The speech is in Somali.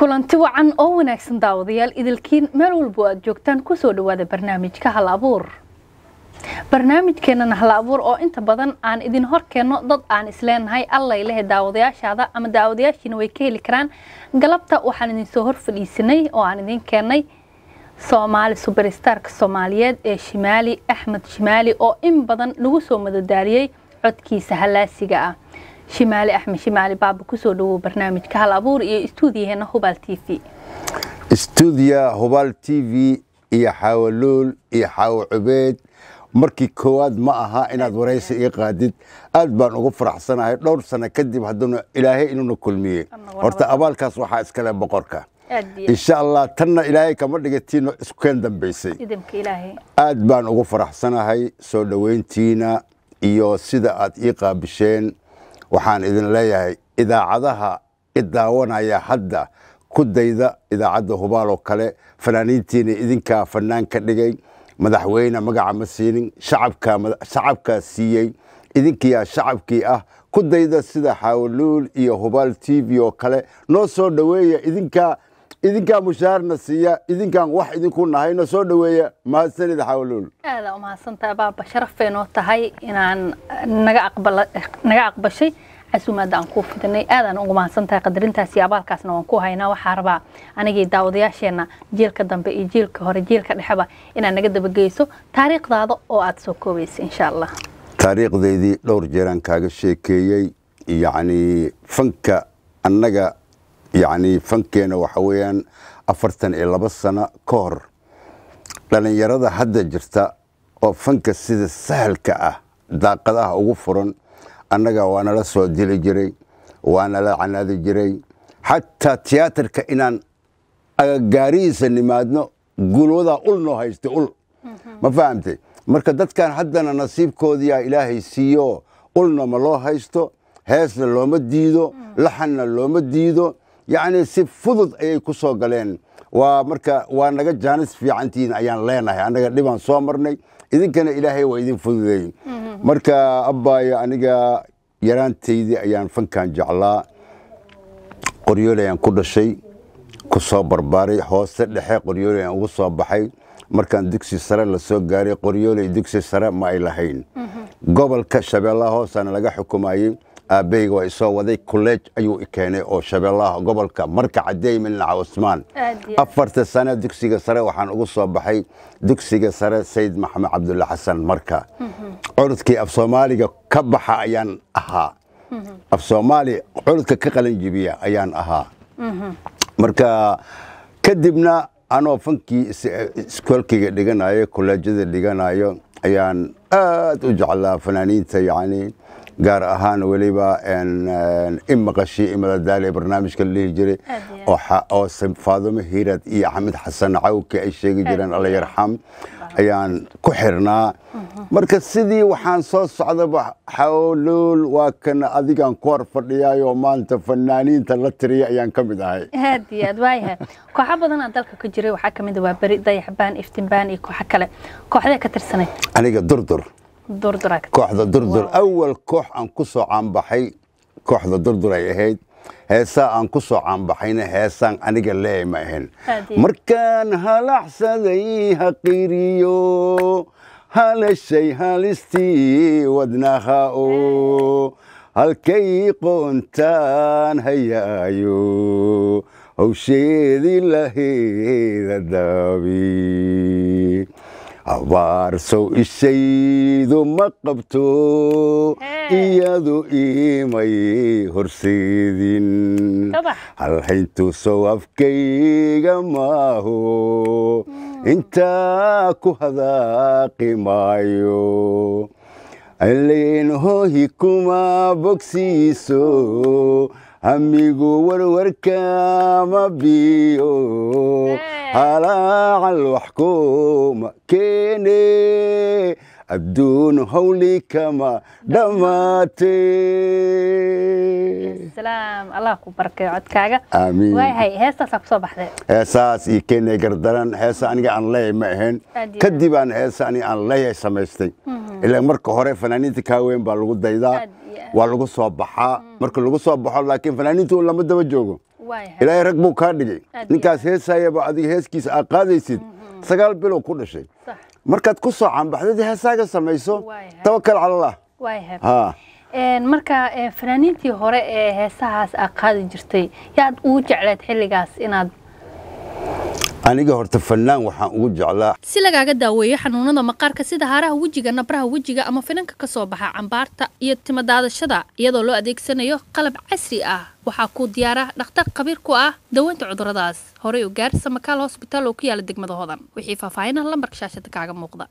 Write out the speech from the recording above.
kulanti wacan oo wanaagsan daawadayaal idilkiin meel walbo aad joogtaan kusoo dhawaada barnaamijka hal abuur barnaamijkeennana hal abuur oo inta badan aan idin hor keenno dad aan isleenahay allaylehe daawadayaashaada ama daawadayaashiina way ka heli karaan galabta waxaan idinsoo hor fadhiisanay oo aan idin keennay soomaali suberstarka soomaaliyeed ee shimaali axmed shimaali oo in badan lagu soo madadaaliyey codkiisa halaasiga ah shimaale axmed shimaale baaba kusoo dhawow barnaamijka hal abuur iyo istuudiyaheena hubaal t v istuudiya hubaal t v iyo xaawalool iyo xaawo cubeed markii koowaad ma aha inaad waraysi ii qaadid aad baan ugu faraxsanahay dhowr sano kadib hadduna ilaahay inuuna kulmiye horta abaalkaas waxaa iskale boqorka insha allah tanna ilaahay kama dhigatiinoo iskeen dambaysay aad baan ugu faraxsanahay soo dhoweyntiina iyo sida aad ii qaabisheen waxaan idin leeyahay idaacadaha idaawanaya hadda ku dayda idaacadda hubaal oo kale fanaaniintiina idinkaa fanaan ka dhigay madaxweyne magaca ma siinin shacabkaa siiyey idinkiyaa shacabkii ah ku dayda sida xaawaluul iyo hubaal t v oo kale noo soo dhoweeya idinkaa idinkaa mushaarna siiya idinkaan wax idinku nahayna soo dhaweeya mahadsanid xawalool aada umahadsantaha baaba sharaf noo tahay inaan naga aqbashay casuumaadda aan kuu fidinay aadaan ugu mahadsantahay qadarintaas abaalkaasna waan ku haynaa waxaa rabaa anigii daawadayaasheenna jiilka dambe iyo jiilka hore jiilka dhexeba inaad naga dabageyso taariikhdaada oo aada soo koobaysa insha allah taariikhdaydii dhowr jeeraan kaaga sheekeeyey yacnii fanka annaga yacni fankeena waxa weeyaan afartan iyo laba sano ka hor dhallinyarada hadda jirta oo fanka sida sahalka ah daaqadaha ugu furan annaga waa nala soo dili jiray waa nala canaadi jiray xataa tiyaatarka inaan agagaarihiisa nimaadno guulwadaa ulnoo haystay ul ma fahamtay marka dadkan haddana nasiibkoodiia ilaahay siiyo ulna ma loo haysto heesna looma diido laxanna looma diido yacni si fudud ayay ku soo galeen waa marka waa naga jaanis fiicantihiin ayaan leenahay annaga dhibaan soo marnay idinkana ilaahay waa idin fududeey mhm. marka abbaayo aniga yaraantaydii ayaan fankan jeclaa qoryoole ayaan ku dhashay ku soo barbaaray hoose dhexe qoryoole ayaan ugu soo baxay markaan dugsi sare la soo gaaray qoryooley dugsi sare ma ay lahayn mhm. gobolka shabeellaha hoosaana laga xukumayey aabeyga waa isoo waday kolleej ayuu ikeenay oo shabeellaha gobolka marka cadeeyman naca cusmaan afarta sano dugsiga sare waxaan ugu soo baxay dugsiga sare sayid maxamed cabdulla xasan marka mhm. curudkii af soomaaliga ka baxa ayaan ahaa mhm. af soomaaliya codudka ka qalanjibiya ayaan ahaa mhm. marka kadibna anoo fankii iskoolkayga dhiganayo kolleejyada dhiganayo ayaan aad u jeclaa fanaaniinta yacni gaar ahaan weliba in maqashiy imadadaale barnaamijka la dhihi jiray oo faadumo hiirad iyo axmed xasan cawke ay sheegi jireen allahyarxam ayaan ku xirnaa mhm. marka sidii waxaan soo socdaba xawluul waa kan adigan ku hor fadhiyaayoo maanta fanaaniinta la tiriya ayaan ka mid ahay aad iyo aad waayah kooxo badan aa dalka ka jiray waxaa ka mid ah waa beri dayaxbaan iftinbaan iyo kooxo kale kooxdee ka tirsaneed aniga durdur kooxda durdur awal koox aan ku soo caanbaxay kooxda durdur ay ahayd heesaa aan ku soo caanbaxayna heesaan aniga leeya ma ahayn markaan halaxsaday haqiiriyo halashay halistii wadnaha o halkay qoontaan hayaayo hawsheedii laheeda daabi abaarsow ishaydu ma qabto iyadu imay horseedin halhayntusow afkayga maaho intaa ku hadaaqi maayo aleenhohi kuma bogsiiso hamigu ma biyo eh. halaacal wax kuma keene adduun hawli kama dhammaatayheesaas iyo keenay gardaran heesa aniga aan leeya ma ahayn kadib aan heesa aniga aan leeya samaystay hmm. Mm. ilaa marka hore fanaaniinta kaaweyn baa lagu daydaa waa lagu soo baxaa mm. marka lagu soo baxo laakiin fanaaniinta un lama daba joogo ilaahay rag buu kaa dhigay ninkaas heesayaba adiga heeskiisa aad qaadaysid mm, sagaal bilow ku dhashay markaad ku soo canbaxdad heesaaga samayso tawakal calallah marka fanaaniintii hore ee heesahaas aad qaadi jirtay yaad ugu jecleed xilligaas inaad aniga horta fannaan waxaan ugu jeclaa si lagaaga daaweeyo xanuunada maqaarka sida haaraha wejiga nabraha wejiga ama finanka ka soo baxa cambaarta iyo timadaadashada iyadoo loo adeegsanayo qalab casri ah waxaa ku diyaara dhakhtar khabiir ku ah daweynta cuduradaas horey u gaarsa makaal hosbitaal oo ku yaala degmada hodan wixii faahfaahinah lambarka shaashada kaaga muuqda